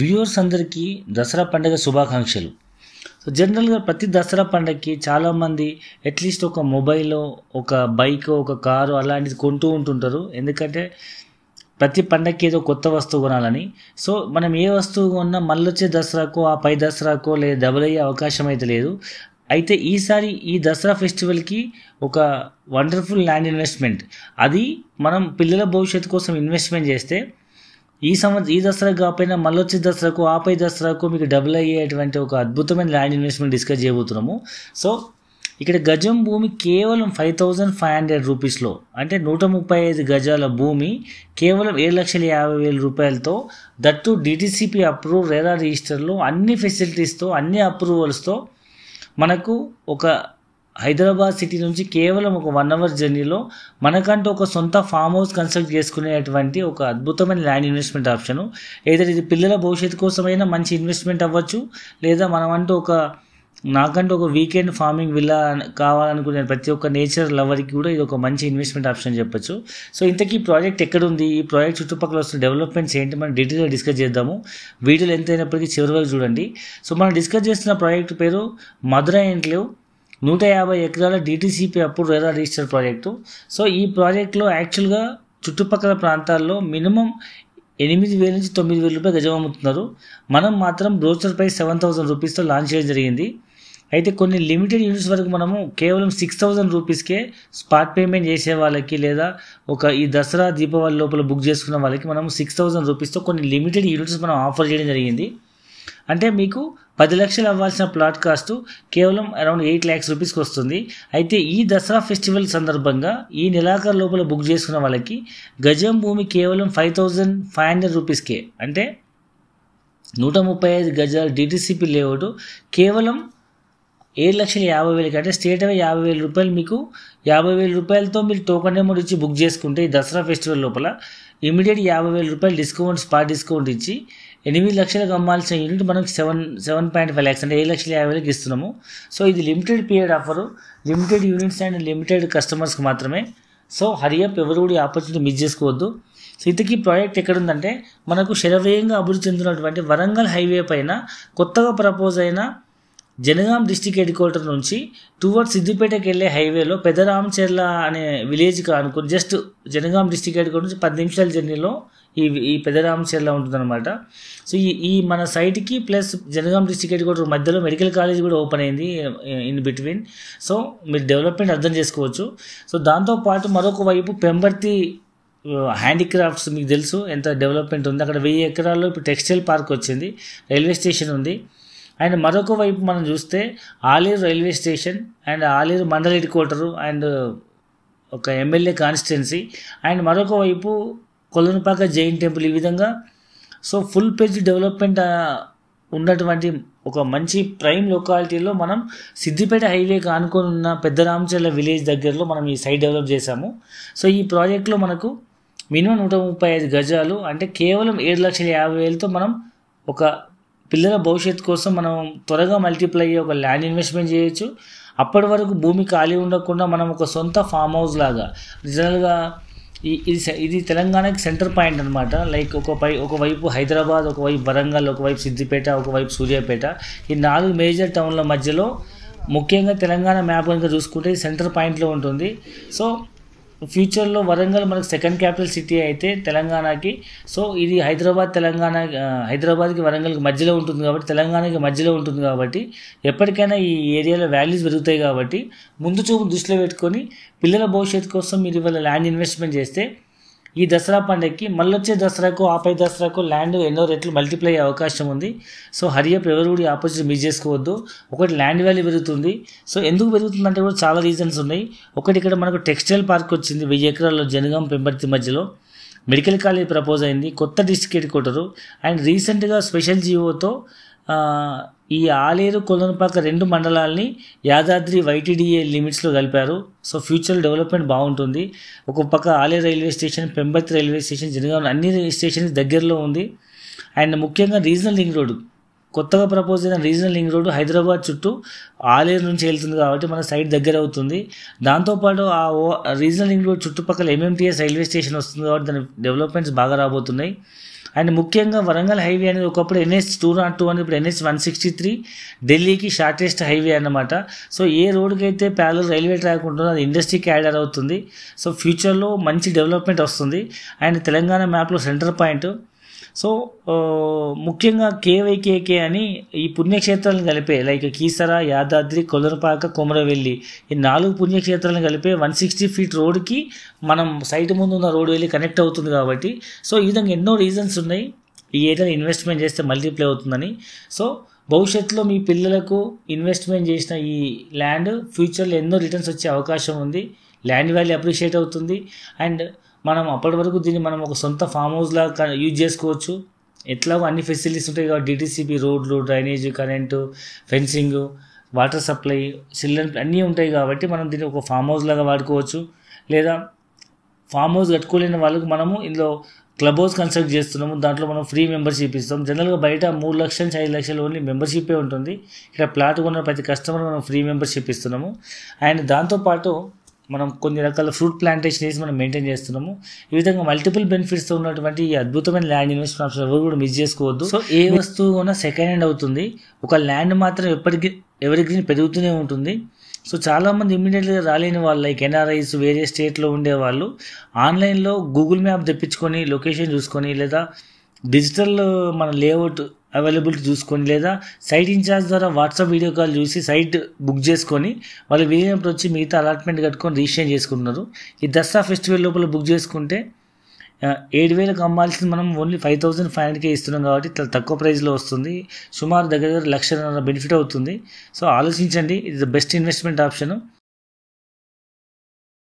viewers అందరికీ దసరా పండుగ శుభాకాంక్షలు సో జనరల్గా ప్రతి దసరా పండగకి చాలామంది అట్లీస్ట్ ఒక మొబైల్ ఒక బైక్ ఒక కారు అలాంటిది కొంటూ ఉంటుంటారు ఎందుకంటే ప్రతి పండగకి ఏదో కొత్త వస్తువు కొనాలని సో మనం ఏ వస్తువు కొన్నా మళ్ళీ వచ్చే దసరాకో ఆ పై దసరాకో లేదా డబుల్ అయ్యే అవకాశం అయితే లేదు అయితే ఈసారి ఈ దసరా ఫెస్టివల్కి ఒక వండర్ఫుల్ ల్యాండ్ ఇన్వెస్ట్మెంట్ అది మనం పిల్లల భవిష్యత్తు కోసం ఇన్వెస్ట్మెంట్ చేస్తే ఈ సంవత్సరం ఈ దసరా కాకపోయినా వచ్చే దసరాకు ఆపై దసరాకు మీకు డబుల్ అయ్యేటువంటి ఒక అద్భుతమైన ల్యాండ్ ఇన్వెస్ట్మెంట్ డిస్కస్ చేయబోతున్నాము సో ఇక్కడ గజం భూమి కేవలం ఫైవ్ థౌజండ్ ఫైవ్ హండ్రెడ్ రూపీస్లో అంటే నూట ముప్పై ఐదు గజాల భూమి కేవలం ఏడు లక్షల యాభై వేల రూపాయలతో దట్టు డిటిసిపి అప్రూవ్ రేరా రిజిస్టర్లో అన్ని ఫెసిలిటీస్తో అన్ని అప్రూవల్స్తో మనకు ఒక హైదరాబాద్ సిటీ నుంచి కేవలం ఒక వన్ అవర్ జర్నీలో మనకంటూ ఒక సొంత ఫామ్ హౌస్ కన్స్ట్రక్ట్ చేసుకునేటువంటి ఒక అద్భుతమైన ల్యాండ్ ఇన్వెస్ట్మెంట్ ఆప్షను ఏదైతే ఇది పిల్లల భవిష్యత్తు కోసమైనా మంచి ఇన్వెస్ట్మెంట్ అవ్వచ్చు లేదా మనమంటూ ఒక నాకంటూ ఒక వీకెండ్ ఫార్మింగ్ విల్లా కావాలనుకునే ప్రతి ఒక్క నేచర్ లవర్కి కూడా ఇది ఒక మంచి ఇన్వెస్ట్మెంట్ ఆప్షన్ చెప్పొచ్చు సో ఇంతకీ ఈ ప్రాజెక్ట్ ఎక్కడుంది ఈ ప్రాజెక్ట్ చుట్టుపక్కల వస్తున్న డెవలప్మెంట్స్ ఏంటి మనం డీటెయిల్గా డిస్కస్ చేద్దాము వీడియోలు ఎంత అయినప్పటికీ చివరి వరకు చూడండి సో మనం డిస్కస్ చేస్తున్న ప్రాజెక్ట్ పేరు మధురై ఎన్క్లేవ్ నూట యాభై ఎకరాల డీటీసీపీ అప్పుడు రేరా రిజిస్టర్ ప్రాజెక్టు సో ఈ ప్రాజెక్ట్లో యాక్చువల్గా చుట్టుపక్కల ప్రాంతాల్లో మినిమం ఎనిమిది వేల నుంచి తొమ్మిది వేల రూపాయలు గజం అమ్ముతున్నారు మనం మాత్రం బ్రోచర్ పై సెవెన్ థౌసండ్ రూపీస్తో లాంచ్ చేయడం జరిగింది అయితే కొన్ని లిమిటెడ్ యూనిట్స్ వరకు మనము కేవలం సిక్స్ థౌజండ్ రూపీస్కే స్పాట్ పేమెంట్ చేసే వాళ్ళకి లేదా ఒక ఈ దసరా దీపావళి లోపల బుక్ చేసుకున్న వాళ్ళకి మనం సిక్స్ థౌజండ్ రూపీస్తో కొన్ని లిమిటెడ్ యూనిట్స్ మనం ఆఫర్ చేయడం జరిగింది అంటే మీకు పది లక్షలు అవ్వాల్సిన ప్లాట్ కాస్ట్ కేవలం అరౌండ్ ఎయిట్ ల్యాక్స్ రూపీస్కి వస్తుంది అయితే ఈ దసరా ఫెస్టివల్ సందర్భంగా ఈ నెలాఖరు లోపల బుక్ చేసుకున్న వాళ్ళకి గజం భూమి కేవలం ఫైవ్ థౌజండ్ ఫైవ్ హండ్రెడ్ రూపీస్కే అంటే నూట ముప్పై ఐదు గజాల డిటీసీపీ లేఅవుట్ కేవలం ఏడు లక్షల యాభై వేలు అంటే స్టేట్ అవే యాభై వేల రూపాయలు మీకు యాభై వేల రూపాయలతో మీరు టోకన్ అమౌంట్ ఇచ్చి బుక్ చేసుకుంటే ఈ దసరా ఫెస్టివల్ లోపల ఇమీడియట్ యాభై వేల రూపాయలు డిస్కౌంట్ స్పాట్ డిస్కౌంట్ ఇచ్చి ఎనిమిది లక్షలకు అమ్మాల్సిన యూనిట్ మనం seven seven point five lakhs అంటే ఏడు లక్షల యాభై వేలకు ఇస్తున్నాము సో ఇది limited period offer limited units and limited కస్టమర్స్కి మాత్రమే సో హరియప్ ఎవరు కూడా ఈ ఆపర్చునిటీ మిస్ చేసుకోవద్దు సో ఇతకి ప్రాజెక్ట్ ఎక్కడుందంటే మనకు శరవేగంగా అభివృద్ధి చెందినటువంటి వరంగల్ హైవే పైన కొత్తగా ప్రపోజ్ అయిన జనగాం డిస్టిక్ హెడ్ క్వార్టర్ నుంచి టువర్డ్ సిద్దిపేటకి వెళ్ళే హైవేలో పెదరామచర్ల అనే విలేజ్కి అనుకుని just Jangaon district headquarter నుంచి పది నిమిషాల జర్నీలో ఈ ఈ పెదరామచెర్ల ఉంటుందన్నమాట సో ఈ ఈ మన సైట్కి plus Jangaon district headquarter మధ్యలో మెడికల్ కాలేజ్ కూడా ఓపెన్ అయింది ఇన్ బిట్వీన్ సో మీరు డెవలప్మెంట్ అర్థం చేసుకోవచ్చు సో దాంతోపాటు మరొక వైపు పెంబర్తి హ్యాండిక్రాఫ్ట్స్ మీకు తెలుసు ఎంత డెవలప్మెంట్ ఉంది అక్కడ వెయ్యి ఎకరాల్లో ఇప్పుడు టెక్స్టైల్ పార్క్ వచ్చింది రైల్వే స్టేషన్ ఉంది అండ్ మరొక వైపు మనం చూస్తే Aleru railway station and Aleru mandal headquarter and ఒక ఎమ్మెల్యే కాన్స్టిట్యున్సీ అండ్ మరొక వైపు కొలనుపాక జైన్ టెంపుల్ ఈ విధంగా సో ఫుల్ పేజ్ డెవలప్మెంట్ ఉన్నటువంటి ఒక మంచి ప్రైమ్ లొకాలిటీలో మనం సిద్దిపేట హైవేకి ఆనుకొని ఉన్న పెద్ద రామచర్ల విలేజ్ దగ్గరలో మనం ఈ సైట్ డెవలప్ చేశాము సో ఈ ప్రాజెక్ట్లో మనకు మినిమం నూట ముప్పై ఐదు గజాలు అంటే కేవలం ఏడు లక్షల యాభై వేలతో మనం ఒక పిల్లల భవిష్యత్తు కోసం మనం త్వరగా మల్టిప్లై అయ్యే ఒక ల్యాండ్ ఇన్వెస్ట్మెంట్ చేయొచ్చు అప్పటి వరకు భూమి ఖాళీ ఉండకుండా మనం ఒక సొంత ఫామ్ హౌస్ లాగా రిజనల్గా ఈ ఇది ఇది తెలంగాణకి సెంటర్ పాయింట్ అనమాట లైక్ ఒక పై ఒకవైపు హైదరాబాద్ ఒకవైపు వరంగల్ ఒకవైపు సిద్దిపేట ఒకవైపు సూర్యాపేట ఈ నాలుగు మేజర్ టౌన్ల మధ్యలో ముఖ్యంగా తెలంగాణ మ్యాప్ కనుక చూసుకుంటే సెంటర్ పాయింట్లో ఉంటుంది సో ఫ్యూచర్లో వరంగల్ మనకు సెకండ్ క్యాపిటల్ సిటీ అయితే తెలంగాణకి సో ఇది హైదరాబాద్ తెలంగాణ హైదరాబాద్కి వరంగల్కి మధ్యలో ఉంటుంది కాబట్టి తెలంగాణకి మధ్యలో ఉంటుంది కాబట్టి ఎప్పటికైనా ఈ ఏరియాలో వాల్యూస్ పెరుగుతాయి కాబట్టి ముందు చూపు దృష్టిలో పెట్టుకొని పిల్లల భవిష్యత్తు కోసం మీరు ఇవాళ ల్యాండ్ ఇన్వెస్ట్మెంట్ చేస్తే ఈ దసరా పండగకి మళ్ళొచ్చే దసరాకు ఆపై దసరాకు ల్యాండ్ ఎన్నో రెట్లు మల్టిప్లై అయ్యే అవకాశం ఉంది సో హరియప్ ఎవరు కూడా ఆపర్చునిటీ మిస్ చేసుకోవద్దు ఒకటి ల్యాండ్ వ్యాల్యూ పెరుగుతుంది సో ఎందుకు పెరుగుతుందంటే కూడా చాలా రీజన్స్ ఉన్నాయి ఒకటి ఇక్కడ మనకు టెక్స్టైల్ పార్క్ వచ్చింది వెయ్యి ఎకరాల్లో జనగాం పెంపర్తి మధ్యలో మెడికల్ కాలేజ్ ప్రపోజ్ అయింది కొత్త డిస్ట్రిక్ట్ హెడ్ క్వార్టరు అండ్ రీసెంట్గా స్పెషల్ జీవోతో ఈ ఆలేరు కొలనుపాక రెండు మండలాల్ని యాదాద్రి వైటీడీఏ లిమిట్స్లో కలిపారు సో ఫ్యూచర్ డెవలప్మెంట్ బాగుంటుంది ఒక పక్క Aleru railway station Pembathi railway station Jangaon అన్ని స్టేషన్ దగ్గరలో ఉంది అండ్ ముఖ్యంగా రీజనల్ లింక్ రోడ్డు కొత్తగా ప్రపోజ్ అయిన రీజనల్ లింక్ రోడ్డు హైదరాబాద్ చుట్టూ ఆలేరు నుంచి వెళ్తుంది కాబట్టి మన సైడ్ దగ్గర అవుతుంది దాంతోపాటు ఆ రీజనల్ లింక్ రోడ్ చుట్టుపక్కల ఎంఎంటీఎస్ రైల్వే స్టేషన్ వస్తుంది కాబట్టి దాని డెవలప్మెంట్స్ బాగా రాబోతున్నాయి అండ్ ముఖ్యంగా వరంగల్ హైవే అనేది ఒకప్పుడు ఎన్హెచ్ టూ నాట్ టూ అనేది ఇప్పుడు ఎన్హెచ్ వన్ సిక్స్టీ త్రీ ఢిల్లీకి షార్టెస్ట్ హైవే అనమాట సో ఏ రోడ్కి అయితే ప్యారల్ రైల్వే ట్రాక్ ఉంటుందో అది ఇండస్ట్రీ క్యాడర్ అవుతుంది సో ఫ్యూచర్లో మంచి డెవలప్మెంట్ వస్తుంది అండ్ తెలంగాణ మ్యాప్లో సెంటర్ పాయింట్ సో ముఖ్యంగా కేవైకేకే అని ఈ పుణ్యక్షేత్రాలను కలిపే లైక్ కీసర యాదాద్రి కొలరపాక కొమరవెల్లి ఈ నాలుగు పుణ్యక్షేత్రాలను కలిపే వన్ సిక్స్టీ ఫీట్ రోడ్కి మనం సైట్ ముందు ఉన్న రోడ్ వెళ్ళి కనెక్ట్ అవుతుంది కాబట్టి సో ఈ విధంగా ఎన్నో రీజన్స్ ఉన్నాయి ఈ ఏరియాలో ఇన్వెస్ట్మెంట్ చేస్తే మల్టీప్లై అవుతుందని సో భవిష్యత్తులో మీ పిల్లలకు ఇన్వెస్ట్మెంట్ చేసిన ఈ ల్యాండ్ ఫ్యూచర్లో ఎన్నో రిటర్న్స్ వచ్చే అవకాశం ఉంది ల్యాండ్ వాల్యూ అప్రిషియేట్ అవుతుంది అండ్ మనం అప్పటి వరకు దీన్ని మనం ఒక సొంత ఫామ్ హౌస్ లాగా యూజ్ చేసుకోవచ్చు ఎట్లాగో అన్ని ఫెసిలిటీస్ ఉంటాయి కాబట్టి డిటీసీపీ రోడ్లు drainage current fencing water supply cylinder అన్నీ ఉంటాయి కాబట్టి మనం దీన్ని ఒక ఫామ్ హౌస్ లాగా వాడుకోవచ్చు లేదా ఫామ్ హౌస్ కట్టుకోలేని వాళ్ళకు మనము ఇందులో క్లబ్ హౌస్ కన్స్ట్రక్ట్ చేస్తున్నాము దాంట్లో మనం ఫ్రీ మెంబర్షిప్ ఇస్తాం జనరల్గా బయట మూడు లక్షల నుంచి ఐదు లక్షలు ఓన్లీ మెంబర్షిప్పే ఉంటుంది ఇక్కడ ప్లాట్ కొన్న ప్రతి కస్టమర్ మనం ఫ్రీ మెంబర్షిప్ ఇస్తున్నాము అండ్ దాంతోపాటు మనం కొన్ని రకాల ఫ్రూట్ ప్లాంటేషన్ వేసి మనం మెయింటైన్ చేస్తున్నాము ఈ విధంగా మల్టిపుల్ బెనిఫిట్స్తో ఉన్నటువంటి ఈ అద్భుతమైన ల్యాండ్ ఇన్వెస్ట్మెంట్ ఆప్షన్ ఎవరు కూడా మిస్ చేసుకోవద్దు సో ఏ వస్తువు కూడా సెకండ్ హ్యాండ్ అవుతుంది ఒక ల్యాండ్ మాత్రం ఎవరి ఎవరిగ్రీన్ పెరుగుతూనే ఉంటుంది సో చాలామంది ఇమ్మీడియట్గా రాలేని వాళ్ళు లైక్ ఎన్ఆర్ఐస్ వేరే స్టేట్లో వాళ్ళు ఆన్లైన్లో గూగుల్ మ్యాప్ తెప్పించుకొని లొకేషన్ చూసుకొని లేదా డిజిటల్ మన లేఅవుట్ అవైలబిలిటీ చూసుకొని లేదా సైట్ ఇన్ఛార్జ్ ద్వారా వాట్సాప్ వీడియో కాల్ చూసి సైట్ బుక్ చేసుకొని వాళ్ళు వీలైనప్పుడు వచ్చి మిగతా అలాట్మెంట్ కట్టుకొని రిజిస్ట్రేషన్ చేసుకుంటున్నారు ఈ దసరా ఫెస్టివల్ లోపల బుక్ చేసుకుంటే ఏడు వేలకు అమ్మాల్సింది మనం ఓన్లీ ఫైవ్ థౌసండ్ ఫైవ్ హండ్రెడ్కే ఇస్తున్నాం కాబట్టి చాలా తక్కువ ప్రైస్లో వస్తుంది సుమారు దగ్గర దగ్గర లక్ష బెనిఫిట్ అవుతుంది సో ఆలోచించండి ఇది ద బెస్ట్ ఇన్వెస్ట్మెంట్ ఆప్షన్